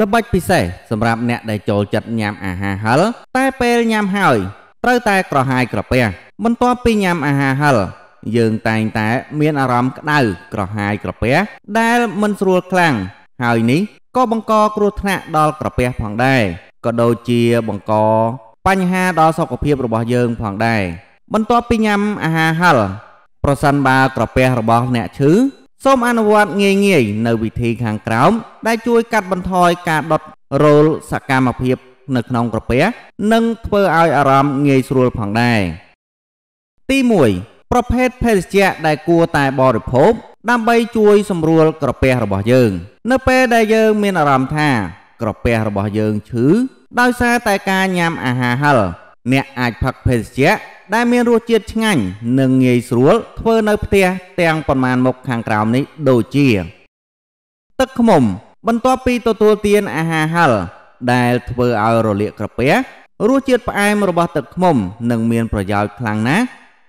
ល្បិចពិសេសសម្រាប់អ្នកដែលចូលចិត្តញ៉ាំអាហារហិលតែពេលញ៉ាំហើយត្រូវតែក្រហាយក្រពះបន្ទាប់ពីញ៉ាំអាហារហិលយើងតែងតែមានអារម្មណ៍ក្តៅ ក្រហាយក្រពះដែលមិនស្រួលខ្លាំងហើយនេះក៏បង្កគ្រោះថ្នាក់ដល់ក្រពះផងដែរក៏ដូចជាបង្កបញ្ហាដល់សុខភាព របស់យើងផងដែរបន្ទាប់ពីញ៉ាំអាហារហិលប្រសិនបើក្រពះរបស់អ្នកឈឺសូមអនុវត្តងាយងាយនៅវិធីខាងក្រោមដែលជួយកាត់បន្ថយការដុតរោលសកម្មភាពនៅក្នុងក្រពះនិងធ្វើឲ្យអារម្មណ៍ងាយស្រួលផងដែរទី1ប្រភេទភេសជ្ជៈដែលគួរតែបរិភោគដើម្បីជួយសម្រួលក្រពះរបស់យើង នៅពេលដែលយើងមានអារម្មណ៍ថា ក្រពះរបស់យើងឈឺដោយសារតែការញ៉ាំអាហារហិលអ្នកអាចផឹកភេសជ្ជៈដែលមានរសជាតិឆ្ងាញ់និងងាយស្រួលធ្វើ នៅផ្ទះទាំងប៉ុន្មានមុខខាងក្រោមនេះដូចជា ទឹកខ្មុំបន្ទាប់ពីទទួលទានអាហារហឹរដែលធ្វើឲ្យរលាកក្រពះរសជាតិផ្អែមរបស់ទឹកខ្មុំនឹងមានប្រយោជន៍ខ្លាំងណាស់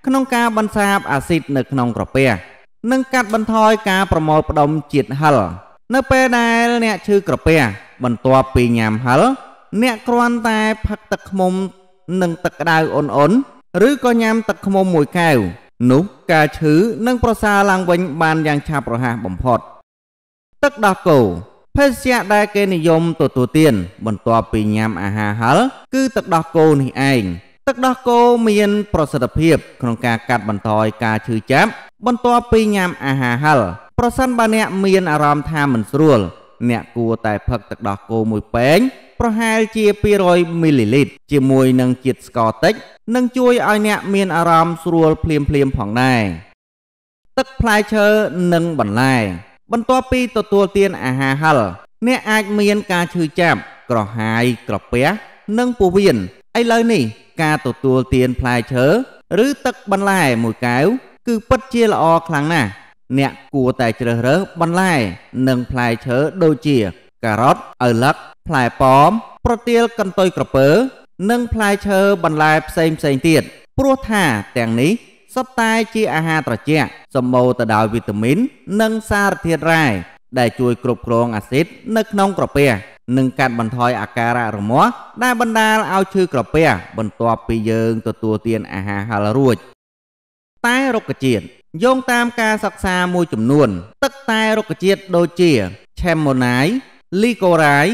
ក្នុងការបន្សាបអាស៊ីត នៅក្នុងក្រពះនិងកាត់បន្ថយការប្រមូលផ្ដុំជាតិហឹរនៅពេលដែលអ្នកឈឺក្រពះបន្ទាប់ពីញ៉ាំហឹរអ្នកគ្រាន់តែផឹកទឹកខ្មុំនិងទឹកក្តៅអ៊ុនៗឬក៏ញ៉ាំទឹកឃ្មុំមួយកែវនោះការឈឺនឹងប្រសើរឡើងវិញបានយ៉ាងឆាប់រហ័សបំផុត ទឹកដោះគោភេសជ្ជៈដែលគេនិយមទទួលទាន បន្ទាប់ពីញ៉ាំអាហារហឹរគឺទឹកដោះគោនេះឯងទឹកដោះគោមាន ប្រសិទ្ធភាពក្នុងការកាត់បន្ថយការឈឺចាប់បន្ទាប់ពីញ៉ាំអាហារហឹរប្រសិនបើអ្នកមានអារម្មណ៍ថាមិនស្រួល អ្នកគួរតែផឹក ទឹកដោះគោមួយពែងប្រហែលជា200មីលីលីត្រជាមួយនឹងជាតិស្ករតិចនឹងជួយឲ្យអ្នកមានអារម្មណ៍ស្រួលភ្លាមភ្លាមផងដែរទឹកផ្លែឈើនិងបន្លែ បន្ទាប់ពីទទួលទានអាហារហិលអ្នកអាចមានការឈឺចាប់ក្រហាយក្រពះនិងពោះវៀនឥឡូវនេះ ការទទួលទានផ្លែឈើឬទឹកបន្លែមួយកែវគឺពិតជាល្អខ្លាំងណាស់អ្នកគួរតែជ្រើសរើសបន្លែនិងផ្លែឈើដូចជាការ៉ុតឪឡឹកផ្លែប៉ោមប្រទាលកន្ទុយក្រពើនិងផ្លែឈើបន្លែផ្សេងផ្សេងទៀតព្រោះថាទាំងនេះសុទ្ធតែជាអាហារត្រជាក់សម្បូរទៅដោយវីតាមីននិងសារធាតុរ៉ែដែលជួយគ្រប់គ្រងអាស៊ីតនៅក្នុងក្រពះនិងកាត់បន្ថយអាការៈរមាស់ដែលបណ្ដាលឲ្យឈឺក្រពះបន្ទាប់ពីយើងទទួលទានអាហារហិលរួចតែរុក្ខជាតិយោងតាមការសិក្សាមួយចំនួនទឹកតែរុក្ខជាតិដូចជាឆេមម៉ូណៃលីកូរ៉ាយ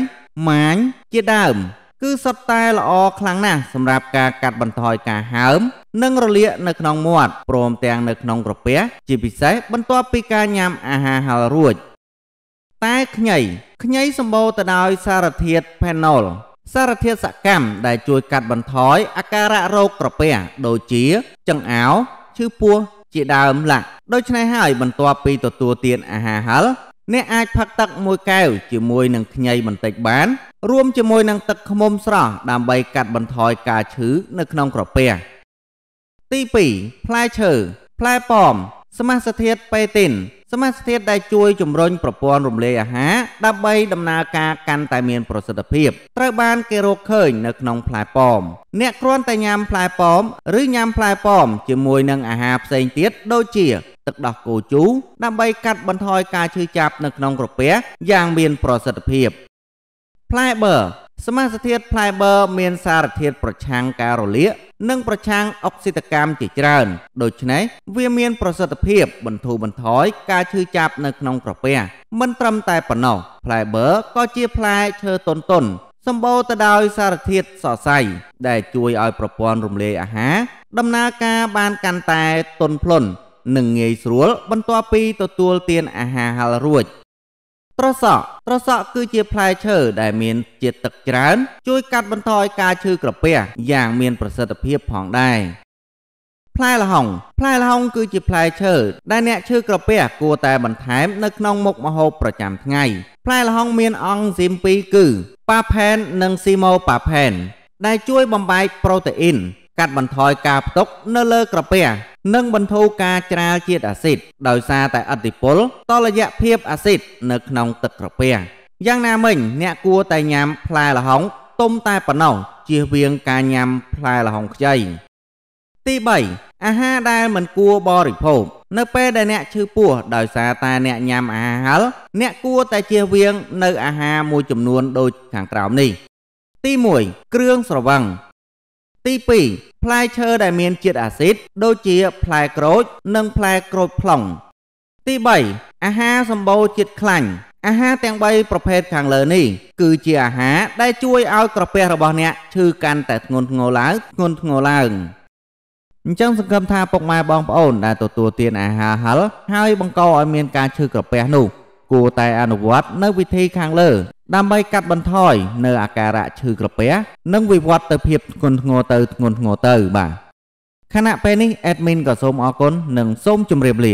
ម៉ាញជាដើម គឺសុទ្ធតែល្អខ្លាំងណាស់សម្រាប់ការកាត់បន្ថយការហើម និងរលាកនៅក្នុងមាត់ព្រមទាំងនៅក្នុងក្រពះជាពិសេសបន្ទាប់ពីការញ៉ាំអាហារហើររួច តែខ្ញីខ្ញីសម្បូរទៅដោយសារធាតុ phenol សារធាតុសកម្មដែលជួយកាត់បន្ថយអាការៈរោគក្រពះដូចជាចង្អោរឈឺពោះជាដើមឡាក់ដូច្នេះហើយបន្ទាប់ពីទទួលទានអាហារហិលអ្នកអាចផឹកទឹកមួយកែវជាមួយនឹងខ្ញីបន្តិចបានរួមជាមួយនឹងទឹកឃ្មុំស្រស់ដើម្បីកាត់បន្ថយការឈឺនៅក្នុងក្រពះទី2ផ្លែឈើផ្លែប៉ោមសមាសធាតុប៉េទីនសមាសធាតុដែលជួយជំរុញប្រព័ន្ធរំលាយអាហារដើម្បីដំណើរការកាន់តែមានប្រសិទ្ធភាពត្រូវបានគេរកឃើញនៅក្នុងផ្លែប៉ោមអ្នកគ្រាន់តែញ៉ាំផ្លែប៉ោមឬញ៉ាំផ្លែប៉ោមជាមួយនឹងអាហារផ្សេងទៀតដូចជាទឹកដោះគោជូរដើម្បីកាត់បន្ថយការឈឺចាប់នៅក្នុងក្រពះយ៉ាងមានប្រសិទ្ធភាពផ្លែបឺសមាសធាតុផ្លែបឺមានសារធាតុប្រឆាំងការរលាក និងប្រឆាំងអុកស៊ីតកម្មជាច្រើនដូច្នេះវាមានប្រសិទ្ធភាព បន្ធូរបន្ថយការឈឺចាប់នៅក្នុងក្រពះមិនត្រឹមតែប៉ុណ្ណោះផ្លែបឺក៏ជាផ្លែឈើតុនតុនសម្បូរទៅដោយសារធាតុសរសៃដែលជួយឲ្យប្រព័ន្ធរំលាយអាហារដំណើរការបានកាន់តែទន់ភ្លន់និងងាយស្រួលបន្ទាប់ពី ទទួលទានអាហារហាល់រួចត្រសក់ត្រសក់គឺជាផ្លែឈើដែលមានជាតិទឹកច្រើន ជួយកាត់បន្ថយការឈឺក្រពះយ៉ាងមាន ប្រសិទ្ធភាពផងដែរផ្លែល្ហុងផ្លែល្ហុងគឺជាផ្លែឈើដែលអ្នកឈឺក្រពះគួរតែបន្ថែមនៅក្នុងមុខម្ហូបប្រចាំថ្ងៃផ្លែល្ហុងមានអង់ស៊ីម2គឺប៉ាផែននិងស៊ីម៉ូប៉ាផែនដែលជួយបំបែកប្រូតេអ៊ីនកាត់បន្ថយការផ្ទុក នៅលើក្រពះនិងបន្ធូរការច្រាលជាតិអាស៊ីតដោយសារតែអតិពល តលយៈភាពអាស៊ីតនៅក្នុងទឹកក្រពះយ៉ាងណាមិញ អ្នកគួរតែញ៉ាំផ្លែល្ហុងទុំតែប៉ុណ្ណោះជៀសវាងការញ៉ាំផ្លែល្ហុងខ្ចីទី3អាហារដែលមិនគួរបរិភោគនៅពេលដែលអ្នកឈឺពោះដោយសារតែអ្នកញ៉ាំអាហារហឹលអ្នកគួរតែជៀសវាង នៅអាហារមួយចំនួន ដូចខាងក្រោមនេះ ទី1គ្រឿងស្រវឹងទី2ផ្លែឈើដែលមានជាតិអាស៊ីតដូចជាផ្លែក្រូចនិងផ្លែក្រូចប្លង់ទី3អាហារសម្បូរជាតិខ្លាញ់អាហារទាំង3ប្រភេទខាងលើនេះ គឺជាអាហារដែលជួយឲ្យក្រពះរបស់អ្នកឈឺកាន់តែធ្ងន់ធ្ងរឡើងធ្ងន់ធ្ងរឡើងអញ្ចឹងសង្ឃឹមថាពុកម៉ែបងប្អូនដែលទទួលទានអាហារហិលហើយបង្កឲ្យមានការឈឺក្រពះនោះគួរតែអនុវត្តនៅវិធីខាងលើដើម្បីកាត់បន្ថយនៅអាការៈឈឺក្រពះនិងវិវត្តទៅភាពធ្ងន់ធ្ងរទៅធ្ងន់ធ្ងរទៅ បាទខណៈពេលនេះ admin ក៏សូមអរគុណនិងសូមជម្រាបលា